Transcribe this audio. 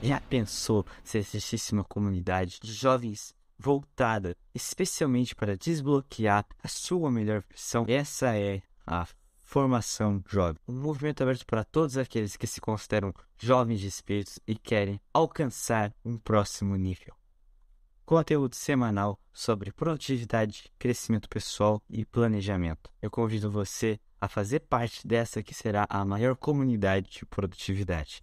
Já pensou se existisse uma comunidade de jovens voltada especialmente para desbloquear a sua melhor versão? Essa é a Formação Jovem. Um movimento aberto para todos aqueles que se consideram jovens de espíritos e querem alcançar um próximo nível. Conteúdo semanal sobre produtividade, crescimento pessoal e planejamento. Eu convido você a fazer parte dessa que será a maior comunidade de produtividade.